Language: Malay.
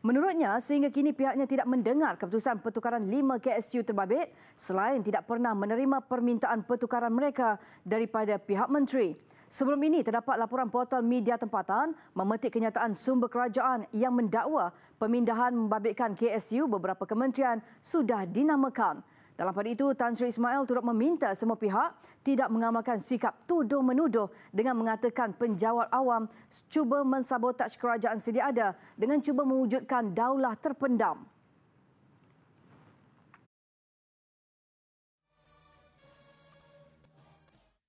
Menurutnya, sehingga kini pihaknya tidak mendengar keputusan pertukaran 5 KSU terbabit selain tidak pernah menerima permintaan pertukaran mereka daripada pihak menteri. Sebelum ini terdapat laporan portal media tempatan memetik kenyataan sumber kerajaan yang mendakwa pemindahan membabitkan KSU beberapa kementerian sudah dinamakan. Dalam pada itu, Tan Sri Ismail turut meminta semua pihak tidak mengamalkan sikap tuduh-menuduh dengan mengatakan penjawat awam cuba mensabotaj kerajaan sedia ada dengan cuba mewujudkan daulah terpendam.